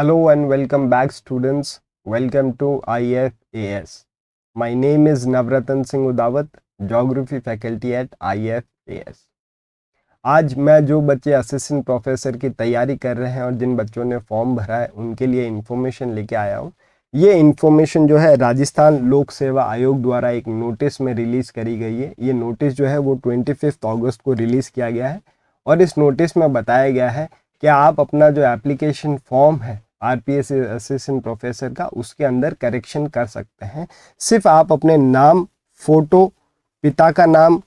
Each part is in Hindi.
Hello and welcome back students. Welcome to IFAS. My name is Navratan Singh Udawat, Geography Faculty at IFAS. आज मैं जो बच्चे असिस्टेंट प्रोफेसर की तैयारी कर रहे हैं और जिन बच्चों ने फॉर्म भरा है उनके लिए इन्फॉर्मेशन लेके आया हूँ ये इन्फॉर्मेशन जो है राजस्थान लोक सेवा आयोग द्वारा एक नोटिस में रिलीज़ करी गई है ये नोटिस जो है वो ट्वेंटी अगस्त को रिलीज़ किया गया है और इस नोटिस में बताया गया है कि आप अपना जो एप्लीकेशन फॉर्म है आरपीएस असिस्टेंट प्रोफेसर का उसके अंदर करेक्शन कर सकते हैं सिर्फ आप अपने नाम फोटो पिता का नाम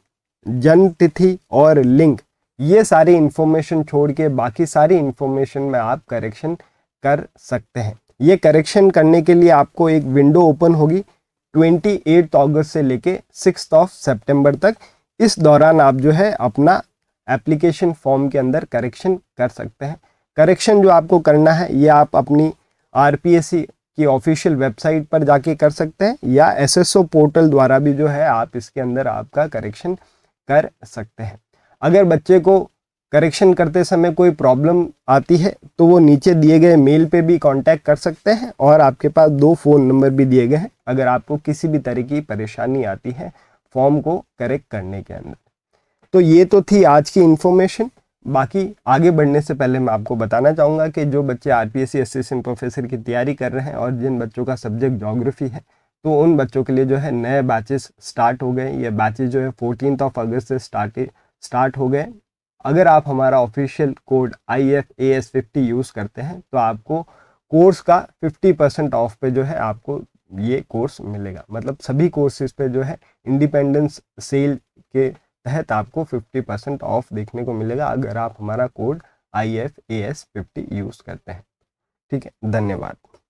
जन्म तिथि और लिंक ये सारी इंफॉर्मेशन छोड़ के बाकी सारी इन्फॉर्मेशन में आप करेक्शन कर सकते हैं ये करेक्शन करने के लिए आपको एक विंडो ओपन होगी 28 अगस्त से लेके सिक्स ऑफ सितंबर तक इस दौरान आप जो है अपना एप्लीकेशन फॉर्म के अंदर करेक्शन कर सकते हैं करेक्शन जो आपको करना है ये आप अपनी आर की ऑफिशियल वेबसाइट पर जाके कर सकते हैं या एसएसओ पोर्टल द्वारा भी जो है आप इसके अंदर आपका करेक्शन कर सकते हैं अगर बच्चे को करेक्शन करते समय कोई प्रॉब्लम आती है तो वो नीचे दिए गए मेल पे भी कांटेक्ट कर सकते हैं और आपके पास दो फ़ोन नंबर भी दिए गए हैं अगर आपको किसी भी तरह की परेशानी आती है फॉर्म को करेक्ट करने के अंदर तो ये तो थी आज की इन्फॉर्मेशन बाकी आगे बढ़ने से पहले मैं आपको बताना चाहूँगा कि जो बच्चे आर पी असिस्टेंट प्रोफेसर की तैयारी कर रहे हैं और जिन बच्चों का सब्जेक्ट जोग्राफ़ी है तो उन बच्चों के लिए जो है नए बैचेस स्टार्ट हो गए ये बैचेस जो है फोर्टीन ऑफ अगस्त से स्टार्ट स्टार्ट हो गए अगर आप हमारा official code I F A S fifty use करते हैं तो आपको कोर्स का फिफ्टी परसेंट ऑफ पे जो है आपको ये कोर्स मिलेगा मतलब सभी कोर्सेज पे जो है इंडिपेंडेंस सेल के तहत आपको 50 परसेंट ऑफ देखने को मिलेगा अगर आप हमारा code I F A S fifty use करते हैं ठीक है धन्यवाद